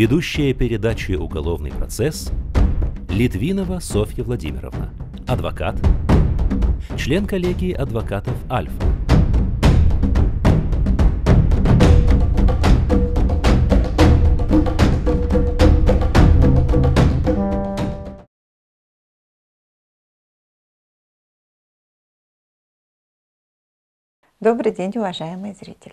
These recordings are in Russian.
Ведущая передачи «Уголовный процесс» Литвинова Софья Владимировна, адвокат, член коллегии адвокатов «Альфа». Добрый день, уважаемые зрители!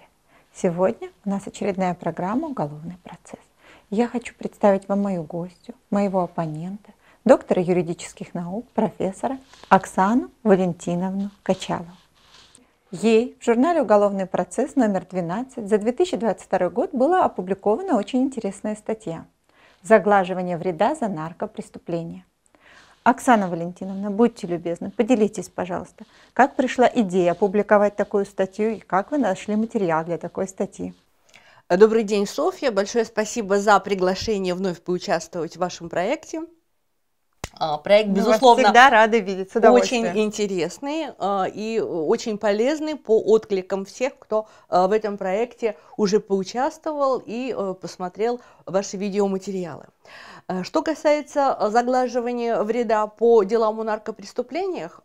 Сегодня у нас очередная программа «Уголовный процесс». Я хочу представить вам мою гостью, моего оппонента, доктора юридических наук, профессора Оксану Валентиновну Качалову. Ей в журнале «Уголовный процесс» номер 12 за 2022 год была опубликована очень интересная статья «Заглаживание вреда за наркопреступление». Оксана Валентиновна, будьте любезны, поделитесь, пожалуйста, как пришла идея опубликовать такую статью и как вы нашли материал для такой статьи? Добрый день, Софья. Большое спасибо за приглашение вновь поучаствовать в вашем проекте. А, проект, безусловно, всегда рада видеть, очень интересный а, и очень полезный по откликам всех, кто а, в этом проекте уже поучаствовал и посмотрел ваши видеоматериалы. Что касается заглаживания вреда по делам о наркопреступлениях,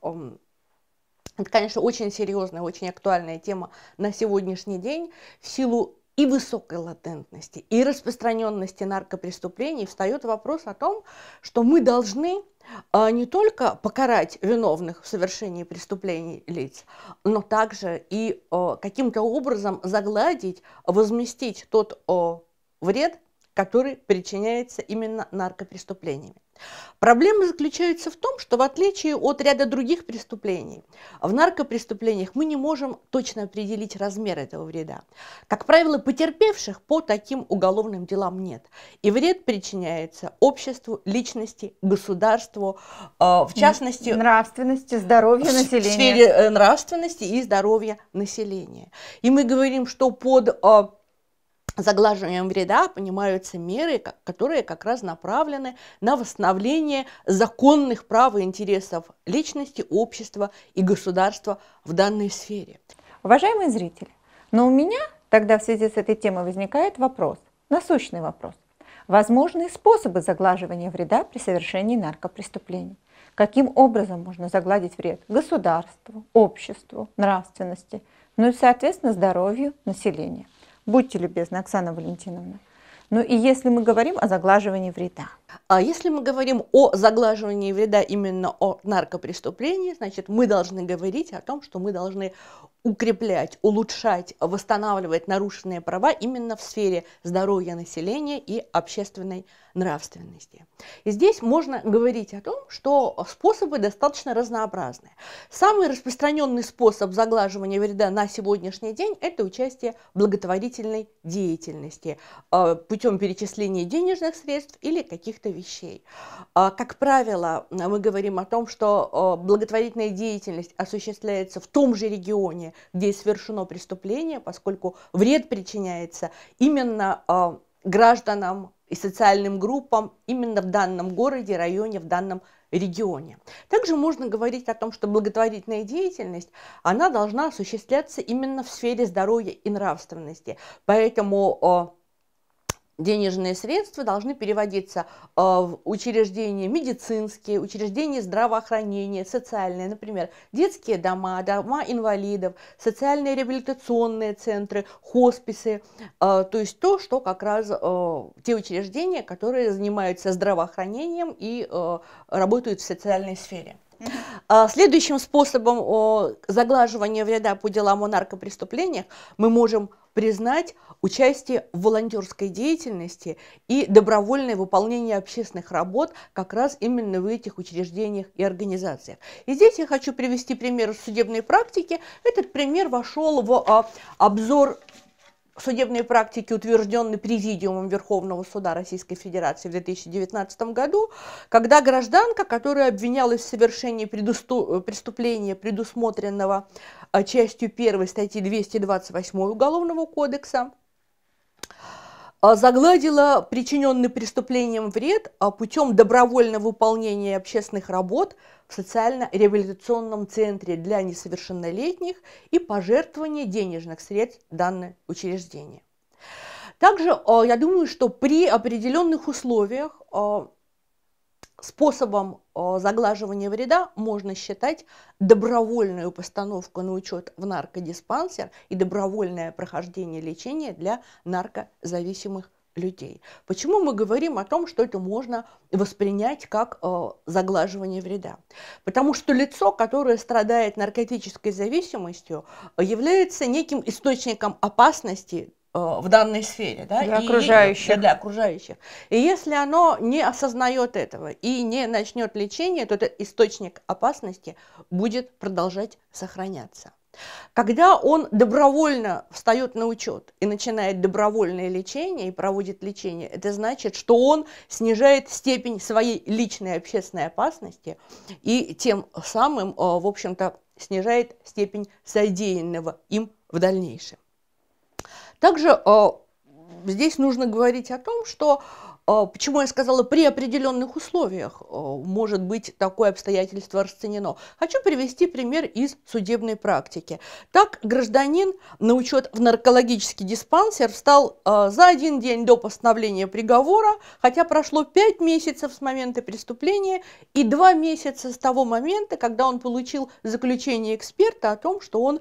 это, конечно, очень серьезная, очень актуальная тема на сегодняшний день в силу и высокой латентности, и распространенности наркопреступлений встает вопрос о том, что мы должны а, не только покарать виновных в совершении преступлений лиц, но также и каким-то образом загладить, возместить тот вред, который причиняется именно наркопреступлениями. Проблема заключается в том, что в отличие от ряда других преступлений, в наркопреступлениях мы не можем точно определить размер этого вреда. Как правило, потерпевших по таким уголовным делам нет. И вред причиняется обществу, личности, государству, э, в частности... Нравственности, здоровью населения. В сфере э, нравственности и здоровья населения. И мы говорим, что под э, заглаживанием вреда понимаются меры, которые как раз направлены на восстановление законных прав и интересов личности, общества и государства в данной сфере. Уважаемые зрители, но у меня тогда в связи с этой темой возникает вопрос, насущный вопрос. Возможные способы заглаживания вреда при совершении наркопреступлений. Каким образом можно загладить вред государству, обществу, нравственности, ну и, соответственно, здоровью населения? Будьте любезны, Оксана Валентиновна. Ну и если мы говорим о заглаживании вреда. А если мы говорим о заглаживании вреда именно о наркопреступлении, значит, мы должны говорить о том, что мы должны укреплять, улучшать, восстанавливать нарушенные права именно в сфере здоровья населения и общественной нравственности. И здесь можно говорить о том, что способы достаточно разнообразны. Самый распространенный способ заглаживания вреда на сегодняшний день – это участие в благотворительной деятельности а, путем перечисления денежных средств или каких-то вещей. А, как правило, мы говорим о том, что а, благотворительная деятельность осуществляется в том же регионе, где совершено преступление, поскольку вред причиняется именно э, гражданам и социальным группам именно в данном городе, районе, в данном регионе. Также можно говорить о том, что благотворительная деятельность, она должна осуществляться именно в сфере здоровья и нравственности. Поэтому а, денежные средства должны переводиться э, в учреждения медицинские, учреждения здравоохранения, социальные, например, детские дома, дома инвалидов, социальные реабилитационные центры, хосписы, э, то есть то, что как раз э, те учреждения, которые занимаются здравоохранением и работают в социальной сфере. А, следующим способом заглаживания вреда по делам о наркопреступлениях мы можем признать участие в волонтерской деятельности и добровольное выполнение общественных работ как раз именно в этих учреждениях и организациях. И здесь я хочу привести пример из судебной практики. Этот пример вошел в а, обзор судебной практики, утвержденный Президиумом Верховного Суда Российской Федерации в 2019 году, когда гражданка, которая обвинялась в совершении преступления, предусмотренного э, частью 1 статьи 228 Уголовного кодекса, а загладила причиненный преступлением вред а путем добровольного выполнения общественных работ в социально-реабилитационном центре для несовершеннолетних и пожертвования денежных средств данное учреждение. Также а, я думаю, что при определенных условиях Способом э, заглаживания вреда можно считать добровольную постановку на учет в наркодиспансер и добровольное прохождение лечения для наркозависимых людей. Почему мы говорим о том, что это можно воспринять как э, заглаживание вреда? Потому что лицо, которое страдает наркотической зависимостью, является неким источником опасности Э, в данной сфере, да, для и окружающих. Для, для окружающих. И если оно не осознает этого и не начнет лечение, то этот источник опасности будет продолжать сохраняться. Когда он добровольно встает на учет и начинает добровольное лечение и проводит лечение, это значит, что он снижает степень своей личной общественной опасности и тем самым, э, в общем-то, снижает степень содеянного им в дальнейшем. Также э, здесь нужно говорить о том, что э, Почему я сказала, при определенных условиях э, может быть такое обстоятельство расценено? Хочу привести пример из судебной практики. Так гражданин на учет в наркологический диспансер встал за один день до постановления приговора, хотя прошло 5 месяцев с момента преступления и 2 месяца с того момента, когда он получил заключение эксперта о том, что он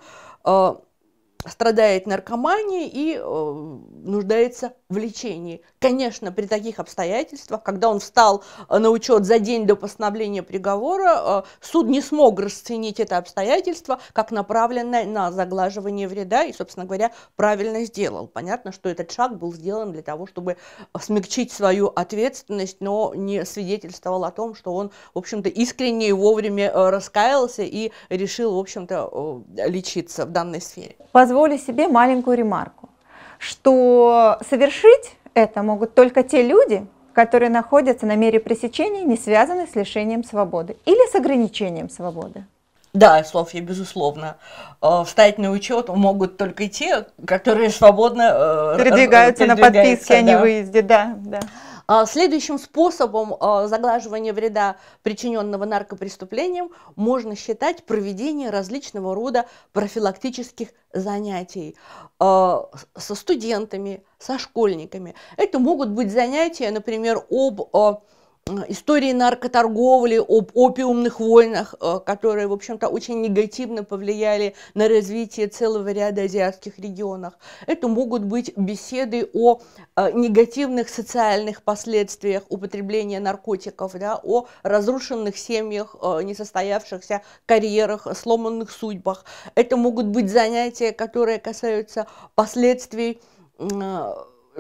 страдает наркоманией и э, нуждается влечении. Конечно, при таких обстоятельствах, когда он встал э, на учет за день до постановления приговора, э, суд не смог расценить это обстоятельство как направленное на заглаживание вреда и, собственно говоря, правильно сделал. Понятно, что этот шаг был сделан для того, чтобы смягчить свою ответственность, но не свидетельствовал о том, что он, в общем-то, искренне и вовремя э, раскаялся и решил, в общем-то, лечиться в данной сфере. Позволю себе маленькую ремарку что совершить это могут только те люди, которые находятся на мере пресечения, не связанные с лишением свободы или с ограничением свободы. Да, слов я безусловно. Э, встать на учет могут только те, которые свободно э, передвигаются, передвигаются э, на подписке а да. не невыезде, да, да. А, следующим способом а, заглаживания вреда, причиненного наркопреступлением, можно считать проведение различного рода профилактических занятий а, со студентами, со школьниками. Это могут быть занятия, например, об Э, истории наркоторговли, об опиумных войнах, э, которые, в общем-то, очень негативно повлияли на развитие целого ряда азиатских регионов. Это могут быть беседы о э, негативных социальных последствиях употребления наркотиков, да, о разрушенных семьях, несостоявшихся карьерах, сломанных судьбах. Это могут быть занятия, которые касаются последствий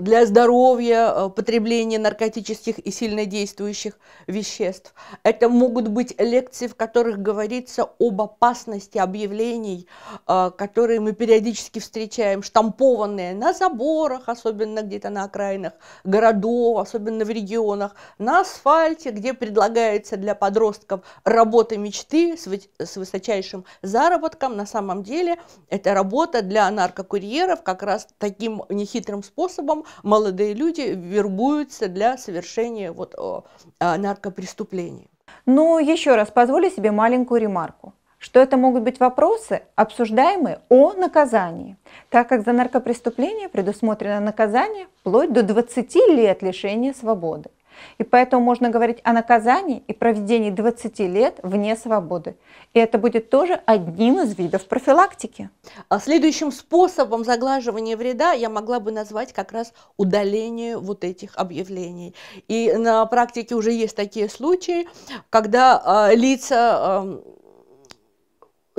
для здоровья э, потребление наркотических и сильнодействующих веществ. Это могут быть лекции, в которых говорится об опасности объявлений, э, которые мы периодически встречаем, штампованные на заборах, особенно где-то на окраинах городов, особенно в регионах, на асфальте, где предлагается для подростков работа мечты с высочайшим заработком. На самом деле это работа для наркокурьеров как раз таким нехитрым способом молодые люди вербуются для совершения вот а, наркопреступлений. Ну, еще раз позволю себе маленькую ремарку что это могут быть вопросы, обсуждаемые о наказании, так как за наркопреступление предусмотрено наказание вплоть до 20 лет лишения свободы. И поэтому можно говорить о наказании и проведении 20 лет вне свободы. И это будет тоже одним из видов профилактики. А следующим способом заглаживания вреда я могла бы назвать как раз удаление вот этих объявлений. И на практике уже есть такие случаи, когда э, лица э,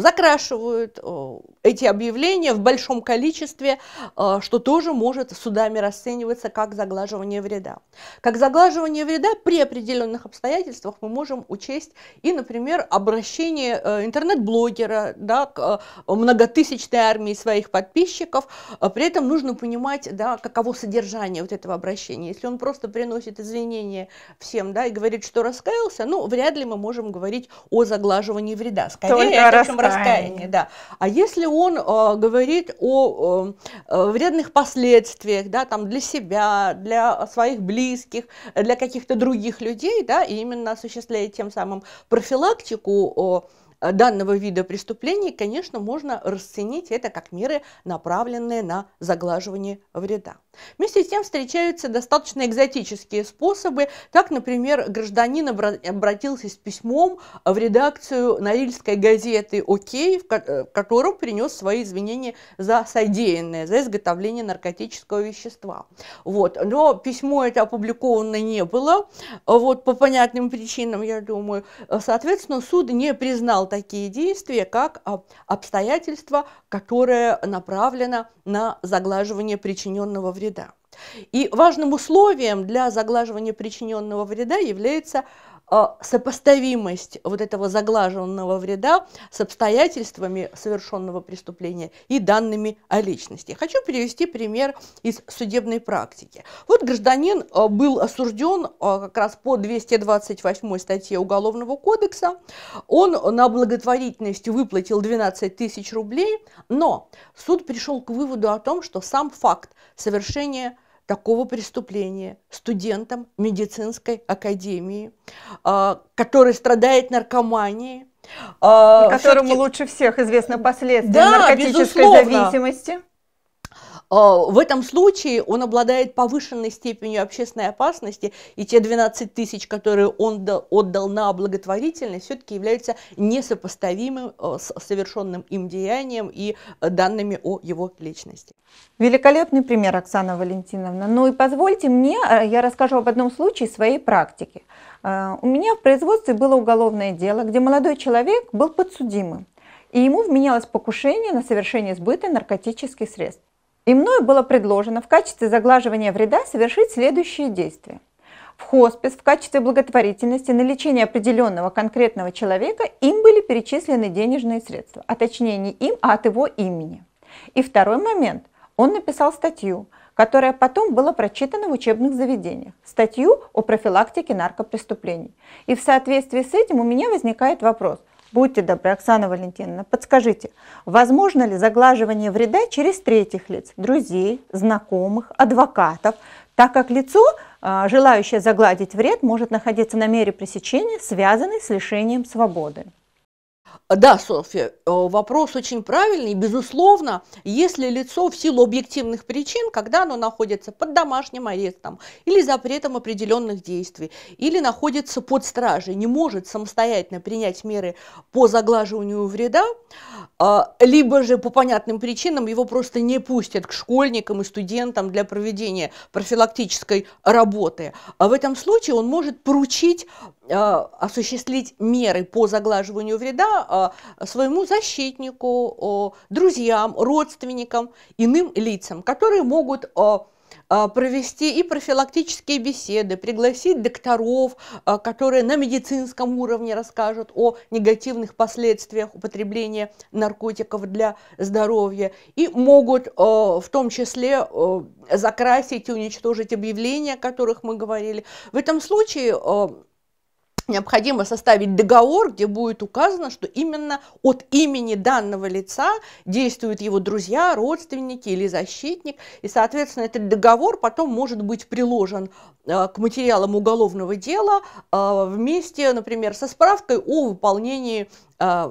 закрашивают э, эти объявления в большом количестве, э, что тоже может судами расцениваться как заглаживание вреда. Как заглаживание вреда при определенных обстоятельствах мы можем учесть и, например, обращение э, интернет-блогера да, к многотысячной армии своих подписчиков. При этом нужно понимать, да, каково содержание вот этого обращения. Если он просто приносит извинения всем да, и говорит, что раскаялся, ну, вряд ли мы можем говорить о заглаживании вреда. Скорее, Только это, состоянии, да. А если он э, говорит о э, э, вредных последствиях, да, там для себя, для своих близких, для каких-то других людей, да, и именно осуществляет тем самым профилактику э, Э, данного вида преступлений, конечно, можно расценить это как меры, направленные на заглаживание вреда. Вместе с тем встречаются достаточно экзотические способы. Так, например, гражданин обратился с письмом в редакцию Норильской газеты «Окей», э, в котором принес свои извинения за содеянное, за изготовление наркотического вещества. Вот. Но письмо это опубликовано не было, вот, по понятным причинам, я думаю. Соответственно, суд не признал такие действия, как а, обстоятельства, которое направлено на заглаживание причиненного вреда. И важным условием для заглаживания причиненного вреда является а, сопоставимость вот этого заглаженного вреда с обстоятельствами совершенного преступления и данными о личности. Хочу привести пример из судебной практики. Вот гражданин а, был осужден а, как раз по 228 статье Уголовного кодекса. Он на благотворительность выплатил 12 тысяч рублей, но суд пришел к выводу о том, что сам факт совершения такого преступления студентом медицинской академии, а, который страдает наркоманией. А, Которому лучше всех известно последствия да, наркотической безусловно. зависимости. А, в этом случае он обладает повышенной степенью общественной опасности, и те 12 тысяч, которые он отдал на благотворительность, все-таки являются несопоставимым э, с совершенным им деянием и э, данными о его личности. Великолепный пример, Оксана Валентиновна. Ну и позвольте мне, э, я расскажу об одном случае своей практики. У меня в производстве было уголовное дело, где молодой человек был подсудимым, и ему вменялось покушение на совершение сбыта наркотических средств. И мною было предложено в качестве заглаживания вреда совершить следующие действия. В хоспис в качестве благотворительности на лечение определенного конкретного человека им были перечислены денежные средства, а точнее не им, а от его имени. И второй момент. Он написал статью, которая потом была прочитана в учебных заведениях, статью о профилактике наркопреступлений. И в соответствии с этим у меня возникает вопрос – Будьте добры, Оксана Валентиновна, подскажите, возможно ли заглаживание вреда через третьих лиц, друзей, знакомых, адвокатов, так как лицо, а, желающее загладить вред, может находиться на мере пресечения, связанной с лишением свободы? Э, да, Софья, э, вопрос очень правильный. Безусловно, если лицо в силу объективных причин, когда оно находится под домашним арестом или запретом определенных действий, или находится под стражей, не может самостоятельно принять меры по заглаживанию вреда, э, либо же по понятным причинам его просто не пустят к школьникам и студентам для проведения профилактической работы. А в этом случае он может поручить а, осуществить меры по заглаживанию вреда а, своему защитнику, друзьям, родственникам, иным лицам, которые могут а, провести и профилактические беседы, пригласить докторов, которые на медицинском уровне расскажут о негативных последствиях употребления наркотиков для здоровья, и могут в том числе закрасить и уничтожить объявления, о которых мы говорили. В этом случае необходимо составить договор, где будет указано, что именно от имени данного лица действуют его друзья, родственники или защитник, и, соответственно, этот договор потом может быть приложен э, к материалам уголовного дела э, вместе, например, со справкой о выполнении э,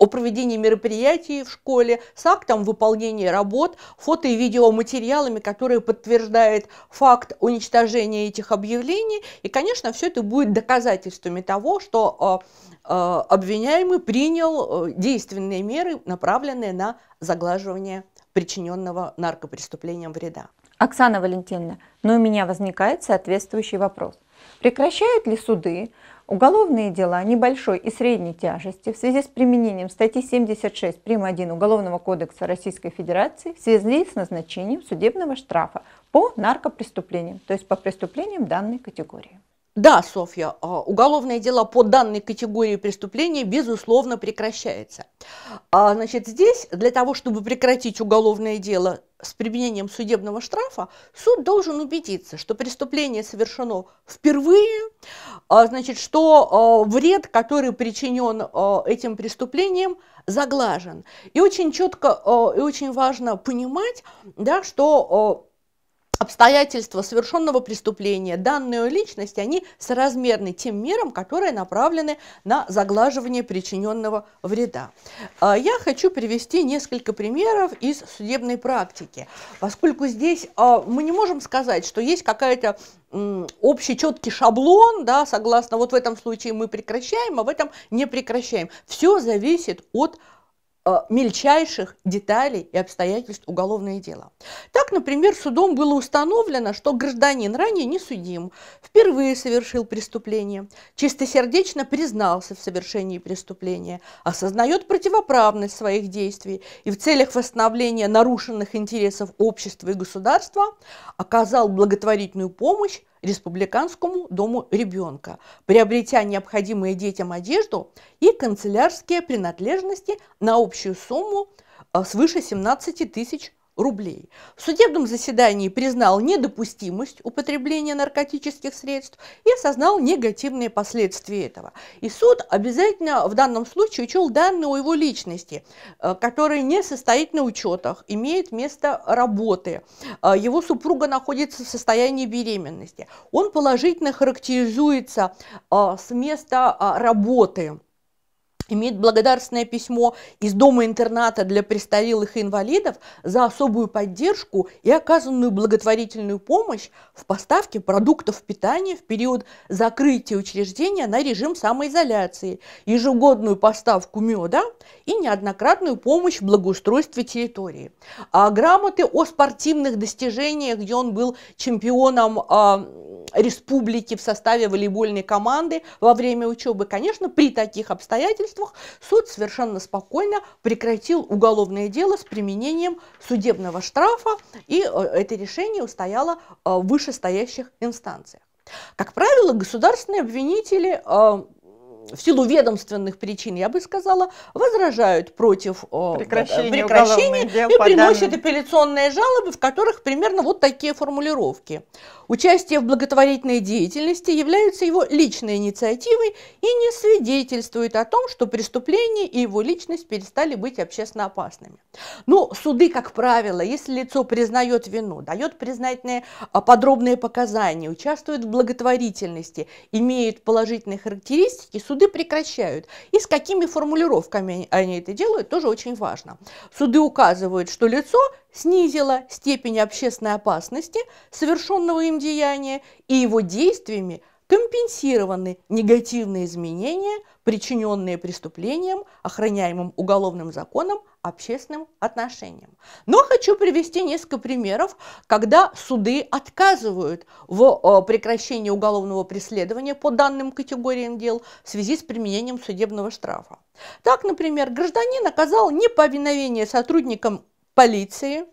о проведении мероприятий в школе с актом выполнения работ, фото и видеоматериалами, которые подтверждают факт уничтожения этих объявлений. И, конечно, все это будет доказательствами того, что а, а, обвиняемый принял э, действенные меры, направленные на заглаживание причиненного наркопреступлением вреда. Оксана Валентиновна, но у меня возникает соответствующий вопрос. Прекращают ли суды Уголовные дела небольшой и средней тяжести в связи с применением статьи 76 прим. 1 Уголовного кодекса Российской Федерации в связи с назначением судебного штрафа по наркопреступлениям, то есть по преступлениям данной категории. Да, Софья, а, уголовное дело по данной категории преступления, безусловно, прекращается. А, значит, здесь для того, чтобы прекратить уголовное дело с применением судебного штрафа, суд должен убедиться, что преступление совершено впервые, а, значит, что вред, который причинен этим преступлением, заглажен. И очень четко и очень важно понимать, да, что обстоятельства совершенного преступления, данные о личности, они соразмерны тем мерам, которые направлены на заглаживание причиненного вреда. А, я хочу привести несколько примеров из судебной практики, поскольку здесь а, мы не можем сказать, что есть какая-то общий четкий шаблон, да, согласно вот в этом случае мы прекращаем, а в этом не прекращаем. Все зависит от Э, мельчайших деталей и обстоятельств уголовное дело. Так, например, судом было установлено, что гражданин ранее не судим, впервые совершил преступление, чистосердечно признался в совершении преступления, осознает противоправность своих действий и в целях восстановления нарушенных интересов общества и государства оказал благотворительную помощь Республиканскому дому ребенка, приобретя необходимые детям одежду и канцелярские принадлежности на общую сумму э, свыше 17 тысяч рублей. В судебном заседании признал недопустимость употребления наркотических средств и осознал негативные последствия этого. И суд обязательно в данном случае учел данные о его личности, э, которые не состоит на учетах, имеет место работы. Э, его супруга находится в состоянии беременности. Он положительно характеризуется э, с места работы имеет благодарственное письмо из дома-интерната для престарелых и инвалидов за особую поддержку и оказанную благотворительную помощь в поставке продуктов питания в период закрытия учреждения на режим самоизоляции, ежегодную поставку меда и неоднократную помощь в благоустройстве территории. А грамоты о спортивных достижениях, где он был чемпионом а, республики в составе волейбольной команды во время учебы. Конечно, при таких обстоятельствах суд совершенно спокойно прекратил уголовное дело с применением судебного штрафа, и э, это решение устояло э, в вышестоящих инстанциях. Как правило, государственные обвинители э, в силу ведомственных причин, я бы сказала, возражают против прекращения, прекращения и приносят апелляционные жалобы, в которых примерно вот такие формулировки. Участие в благотворительной деятельности является его личной инициативой и не свидетельствует о том, что преступление и его личность перестали быть общественно опасными. Но ну, суды, как правило, если лицо признает вину, дает признательные а, подробные показания, участвует в благотворительности, имеет положительные характеристики, суды прекращают. И с какими формулировками они это делают, тоже очень важно. Суды указывают, что лицо снизило степень общественной опасности совершенного им деяния и его действиями компенсированы негативные изменения, причиненные преступлением, охраняемым уголовным законом, общественным отношениям. Но хочу привести несколько примеров, когда суды отказывают в э, прекращении уголовного преследования по данным категориям дел в связи с применением судебного штрафа. Так, например, гражданин оказал неповиновение сотрудникам полиции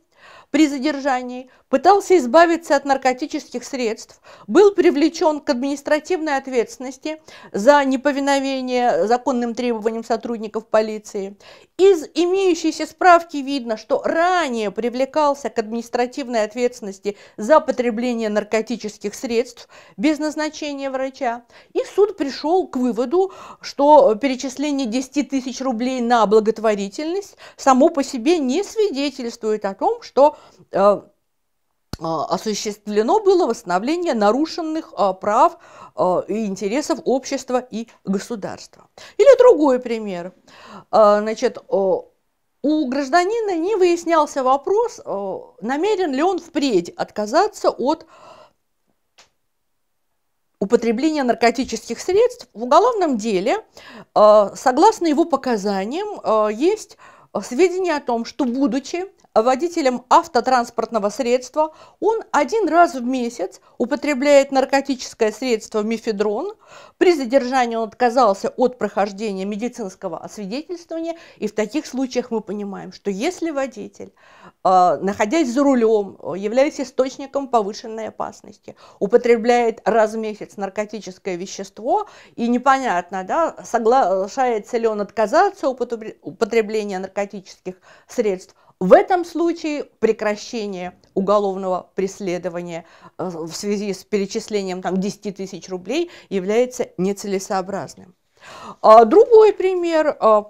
при задержании, пытался избавиться от наркотических средств, был привлечен к административной ответственности за неповиновение законным требованиям сотрудников полиции. Из имеющейся справки видно, что ранее привлекался к административной ответственности за потребление наркотических средств без назначения врача. И суд пришел к выводу, что перечисление 10 тысяч рублей на благотворительность само по себе не свидетельствует о том, что э, а, осуществлено было восстановление нарушенных а, прав а, и интересов общества и государства. Или другой пример. Значит, у гражданина не выяснялся вопрос, намерен ли он впредь отказаться от употребления наркотических средств. В уголовном деле, согласно его показаниям, есть сведения о том, что, будучи водителем автотранспортного средства, он один раз в месяц употребляет наркотическое средство мифедрон. При задержании он отказался от прохождения медицинского освидетельствования. И в таких случаях мы понимаем, что если водитель, а, находясь за рулем, являясь источником повышенной опасности, употребляет раз в месяц наркотическое вещество, и непонятно, да, соглашается ли он отказаться от употребления наркотических средств, в этом случае прекращение уголовного преследования э, в связи с перечислением там, 10 тысяч рублей является нецелесообразным. А другой пример. Э,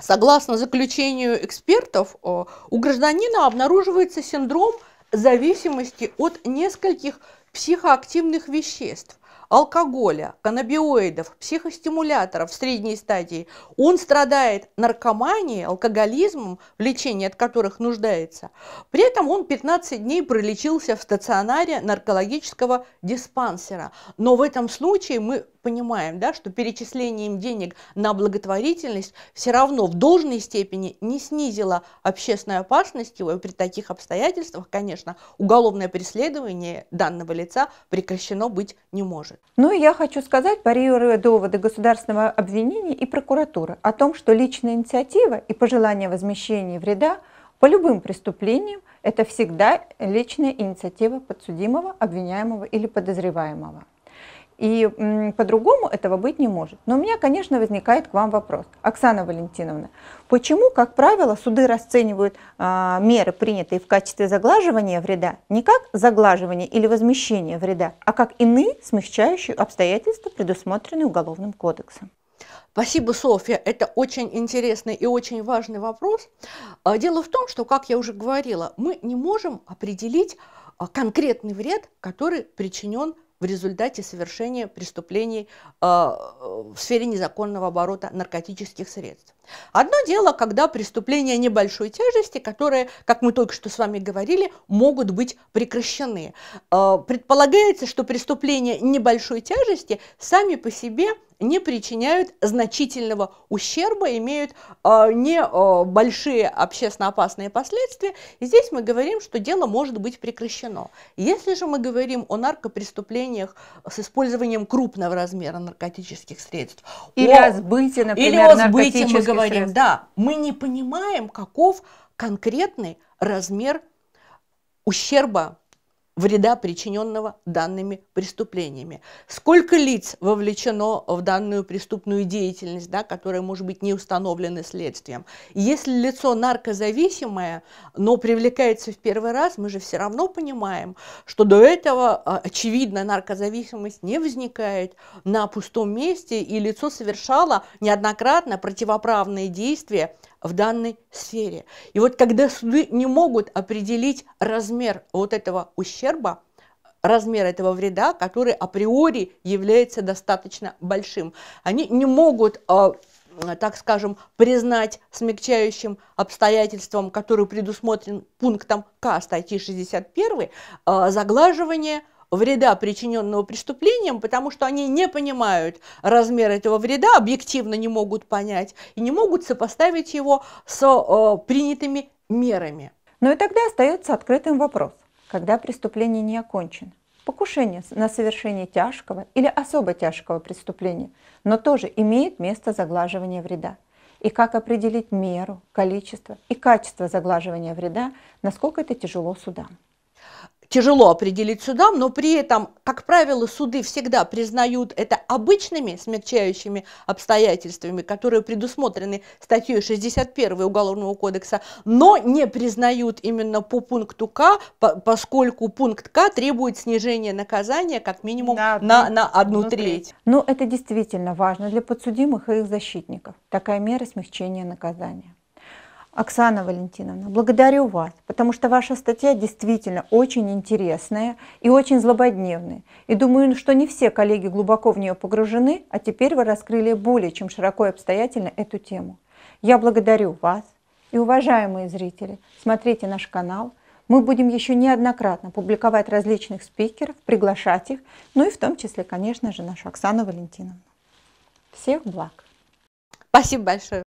согласно заключению экспертов, э, у гражданина обнаруживается синдром зависимости от нескольких психоактивных веществ алкоголя, каннабиоидов, психостимуляторов в средней стадии. Он страдает наркоманией, алкоголизмом, в лечении от которых нуждается. При этом он 15 дней пролечился в стационаре наркологического диспансера. Но в этом случае мы понимаем, да, что перечислением денег на благотворительность все равно в должной степени не снизило общественной опасности, и при таких обстоятельствах, конечно, уголовное преследование данного лица прекращено быть не может. Ну и я хочу сказать, парируя доводы государственного обвинения и прокуратуры о том, что личная инициатива и пожелание возмещения вреда по любым преступлениям это всегда личная инициатива подсудимого, обвиняемого или подозреваемого. И по-другому этого быть не может. Но у меня, конечно, возникает к вам вопрос. Оксана Валентиновна, почему, как правило, суды расценивают а, меры, принятые в качестве заглаживания вреда, не как заглаживание или возмещение вреда, а как иные смягчающие обстоятельства, предусмотренные Уголовным кодексом? Спасибо, Софья. Это очень интересный и очень важный вопрос. А, дело в том, что, как я уже говорила, мы не можем определить а, конкретный вред, который причинен в результате совершения преступлений э, в сфере незаконного оборота наркотических средств. Одно дело, когда преступления небольшой тяжести, которые, как мы только что с вами говорили, могут быть прекращены. А, предполагается, что преступления небольшой тяжести сами по себе не причиняют значительного ущерба, имеют э, а, небольшие а, общественно опасные последствия. И здесь мы говорим, что дело может быть прекращено. Если же мы говорим о наркопреступлениях с использованием крупного размера наркотических средств, или о, о например, или о сбыте, мы говорим, средств. да, мы не понимаем, каков конкретный размер ущерба вреда, причиненного данными преступлениями. Сколько лиц вовлечено в данную преступную деятельность, да, которая может быть не установлена следствием. Если лицо наркозависимое, но привлекается в первый раз, мы же все равно понимаем, что до этого, а, очевидно, наркозависимость не возникает на пустом месте, и лицо совершало неоднократно противоправные действия, в данной сфере. И вот когда суды не могут определить размер вот этого ущерба, размер этого вреда, который априори является достаточно большим, они не могут а, так скажем, признать смягчающим обстоятельством, которое предусмотрен пунктом К статьи 61, а, заглаживание – вреда, причиненного преступлением, потому что они не понимают размер этого вреда, объективно не могут понять и не могут сопоставить его с э, принятыми мерами. Но ну и тогда остается открытым вопрос, когда преступление не окончено. Покушение на совершение тяжкого или особо тяжкого преступления, но тоже имеет место заглаживания вреда. И как определить меру, количество и качество заглаживания вреда, насколько это тяжело судам тяжело определить судам, но при этом, как правило, суды всегда признают это обычными смягчающими обстоятельствами, которые предусмотрены статьей 61 Уголовного кодекса, но не признают именно по пункту К, поскольку пункт К требует снижения наказания как минимум да, на, ну, на одну треть. Ну, это действительно важно для подсудимых и их защитников. Такая мера смягчения наказания. Оксана Валентиновна, благодарю вас, потому что ваша статья действительно очень интересная и очень злободневная. И думаю, что не все коллеги глубоко в нее погружены, а теперь вы раскрыли более чем широко и обстоятельно эту тему. Я благодарю вас и уважаемые зрители, смотрите наш канал. Мы будем еще неоднократно публиковать различных спикеров, приглашать их, ну и в том числе, конечно же, нашу Оксану Валентиновну. Всех благ! Спасибо большое!